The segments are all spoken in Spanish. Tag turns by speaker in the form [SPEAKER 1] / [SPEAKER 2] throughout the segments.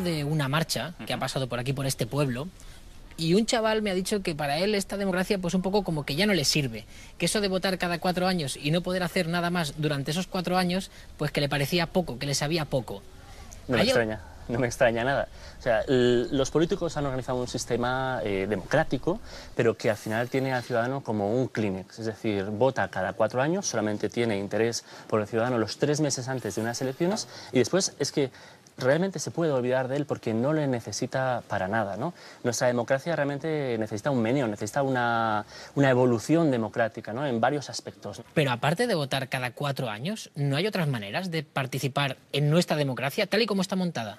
[SPEAKER 1] de una marcha que ha pasado por aquí, por este pueblo, y un chaval me ha dicho que para él esta democracia pues un poco como que ya no le sirve, que eso de votar cada cuatro años y no poder hacer nada más durante esos cuatro años, pues que le parecía poco, que le sabía poco. No me extraña,
[SPEAKER 2] no me extraña nada. O sea, los políticos han organizado un sistema eh, democrático, pero que al final tiene al ciudadano como un Kleenex, es decir, vota cada cuatro años, solamente tiene interés por el ciudadano los tres meses antes de unas elecciones, y después es que realmente se puede olvidar de él porque no le necesita para nada. ¿no? Nuestra democracia realmente necesita un meneo, necesita una, evolución democrática en varios aspectos.
[SPEAKER 1] Pero aparte de votar cada cuatro años, ¿no hay otras maneras de participar en nuestra democracia tal y como está montada?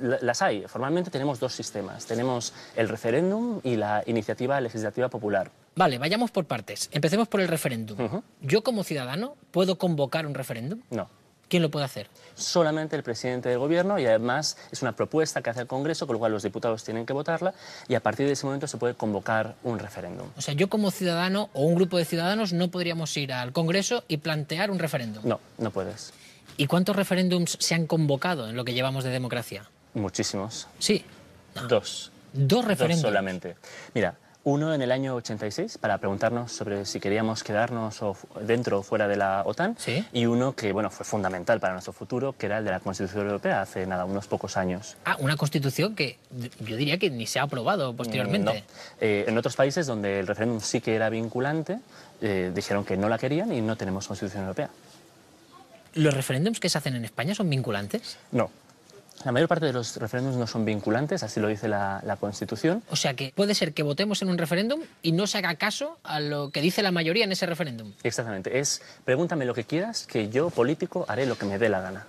[SPEAKER 2] las hay. Formalmente tenemos dos sistemas. Tenemos el referéndum y la iniciativa legislativa popular.
[SPEAKER 1] Vale, vayamos por partes. Empecemos por el referéndum. ¿Yo como ciudadano puedo convocar un referéndum? No. ¿Quién lo puede hacer?
[SPEAKER 2] Solamente el presidente del gobierno y además es una propuesta que hace el Congreso, con lo cual los diputados tienen que votarla y a partir de ese momento se puede convocar un referéndum. O
[SPEAKER 1] sea, yo como ciudadano o un grupo de ciudadanos no podríamos ir al Congreso y plantear un referéndum. No, no puedes. ¿Y cuántos referéndums se han convocado en lo que llevamos de democracia?
[SPEAKER 2] Muchísimos.
[SPEAKER 1] Sí. Dos. Dos referéndums.
[SPEAKER 2] solamente. Mira, uno en el año 86 para preguntarnos sobre si queríamos quedarnos dentro o fuera de la OTAN y uno que bueno fue fundamental para nuestro futuro que era el de la Constitución Europea hace nada unos pocos años.
[SPEAKER 1] Ah, una Constitución que yo diría que ni se ha aprobado mm, posteriormente. No.
[SPEAKER 2] Eh, en otros países donde el referéndum sí que era vinculante eh, dijeron que no la querían y no tenemos Constitución Europea.
[SPEAKER 1] ¿Los referéndums que se hacen en España son vinculantes?
[SPEAKER 2] No, la mayor parte de los referéndums no son vinculantes, así lo dice la, la, Constitución.
[SPEAKER 1] O sea que puede ser que votemos en un referéndum y no se haga caso a lo que dice la mayoría en ese referéndum.
[SPEAKER 2] Exactamente. Es pregúntame lo que quieras, que yo, político, haré lo que me dé la gana.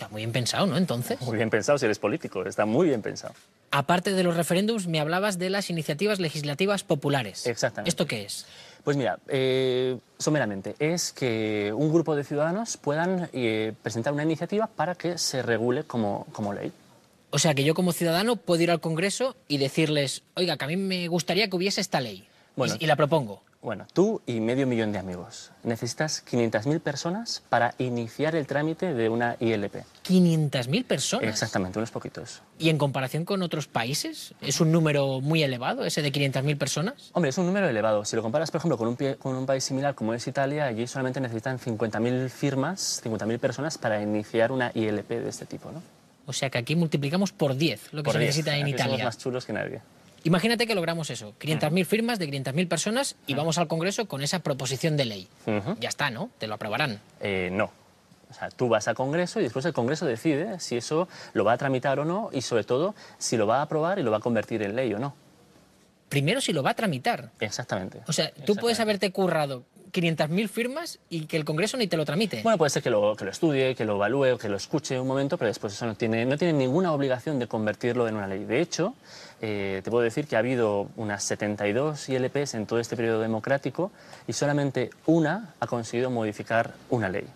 [SPEAKER 2] Está muy bien pensado, ¿no? Entonces. Muy bien pensado, si eres
[SPEAKER 1] político, está muy bien pensado. Aparte de los referéndums, me hablabas de las iniciativas legislativas populares. Exactamente. ¿Esto qué es? Pues mira, eh, someramente, es que un
[SPEAKER 2] grupo de ciudadanos puedan eh, presentar una iniciativa para que se regule como, como ley.
[SPEAKER 1] O sea, que yo como ciudadano puedo ir al Congreso y decirles, oiga, que a mí me gustaría que hubiese esta ley. y la propongo.
[SPEAKER 2] Bueno, tú y medio millón de amigos. Necesitas 500.000 personas para iniciar el trámite de una ILP.
[SPEAKER 1] ¿500.000
[SPEAKER 2] personas? Exactamente, unos poquitos.
[SPEAKER 1] ¿Y en comparación con otros países? ¿Es un número muy elevado ese de 500.000 personas?
[SPEAKER 2] Hombre, es un número elevado. Si lo comparas, por ejemplo, con un, con un país similar como es Italia, allí solamente necesitan 50.000 firmas, 50.000 personas para iniciar una ILP de este tipo, ¿no?
[SPEAKER 1] O sea que aquí multiplicamos por 10 lo que se necesita en aquí Italia. Somos más
[SPEAKER 2] chulos que nadie.
[SPEAKER 1] Imagínate que logramos eso, 500.000 firmas de 500.000 personas y vamos al Congreso con esa proposición de ley. Ya está, ¿no?
[SPEAKER 2] ¿Te lo aprobarán? Eh, no. O sea, tú vas al Congreso y después el Congreso decide si eso lo va a tramitar o no y sobre todo si lo va a aprobar y lo va a convertir en ley o no. Primero si lo va a tramitar. Exactamente.
[SPEAKER 1] O sea, tú puedes haberte currado 500.000 firmas y que el Congreso ni te lo tramite.
[SPEAKER 2] Bueno, puede ser que lo, que lo estudie, que lo evalúe, que lo escuche un momento, pero después eso no tiene, no tiene ninguna obligación de convertirlo en una ley. De hecho, eh, te puedo decir que ha habido unas 72 ILPs en todo este periodo democrático y solamente una ha conseguido modificar una ley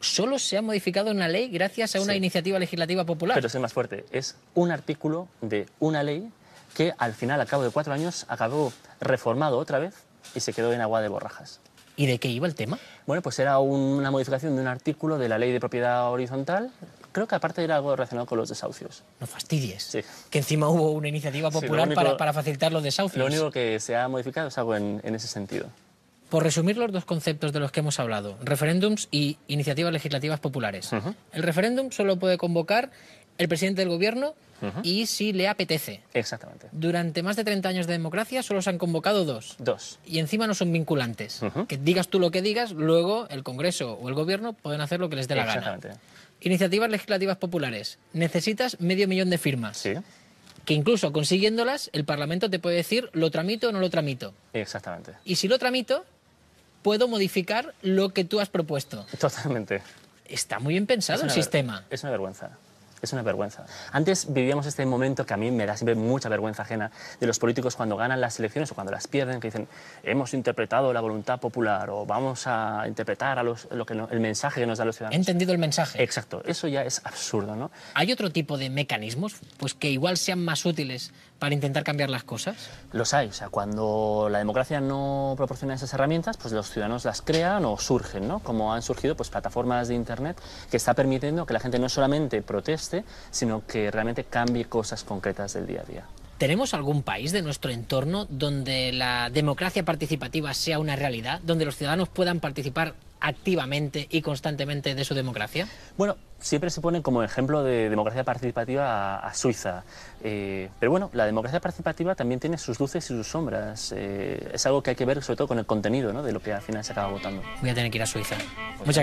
[SPEAKER 1] solo se ha modificado una ley gracias a una iniciativa legislativa popular.
[SPEAKER 2] Pero es más fuerte, es un artículo de una ley que al final, a cabo de cuatro años, acabó reformado otra vez y se quedó en agua de borrajas. ¿Y de qué iba el tema? Bueno, pues era una modificación de un artículo de la ley de propiedad horizontal. Creo que aparte era algo relacionado con los desahucios.
[SPEAKER 1] No fastidies. Que encima hubo una iniciativa popular para, facilitar los desahucios. Lo único
[SPEAKER 2] que se ha modificado es algo en, ese sentido.
[SPEAKER 1] Por resumir los dos conceptos de los que hemos hablado, referéndums y iniciativas legislativas populares. El referéndum solo puede convocar el presidente del gobierno y si le apetece. Exactamente. Durante más de 30 años de democracia solo se han convocado dos. Dos. Y encima no son vinculantes. Que digas tú lo que digas, luego el Congreso o el gobierno pueden hacer lo que les dé la Exactamente. gana. Iniciativas legislativas populares. Necesitas medio millón de firmas. Sí. Que incluso consiguiéndolas, el Parlamento te puede decir lo tramito o no lo tramito. Exactamente. Y si lo tramito, puedo modificar lo que tú has propuesto. Totalmente. Está muy bien pensado el sistema. Es una vergüenza
[SPEAKER 2] es una vergüenza. Antes vivíamos este momento que a mí me da siempre mucha vergüenza ajena de los políticos cuando ganan las elecciones o cuando las pierden, que dicen, hemos interpretado la voluntad popular o vamos a interpretar a los, lo que el mensaje que nos dan los ciudadanos. He
[SPEAKER 1] entendido el mensaje. Exacto, eso ya es absurdo, ¿no? ¿Hay otro tipo de mecanismos pues, que igual sean más útiles para intentar cambiar las cosas?
[SPEAKER 2] Los hay, o sea, cuando la democracia no proporciona esas herramientas, pues los ciudadanos las crean o surgen, ¿no? Como han surgido pues, plataformas de Internet que está permitiendo que la gente no solamente proteste, sino que realmente cambie cosas concretas del día a día.
[SPEAKER 1] ¿Tenemos algún país de nuestro entorno donde la democracia participativa sea una realidad, donde los ciudadanos puedan participar activamente y constantemente de su democracia?
[SPEAKER 2] Bueno, siempre se pone como ejemplo de democracia participativa a, Suiza. Eh, pero bueno, la democracia participativa también tiene sus luces y sus sombras. Eh, es algo que hay que ver sobre todo con el contenido ¿no? de lo que al final se acaba votando.
[SPEAKER 1] Voy a tener que ir a Suiza.
[SPEAKER 2] Muchas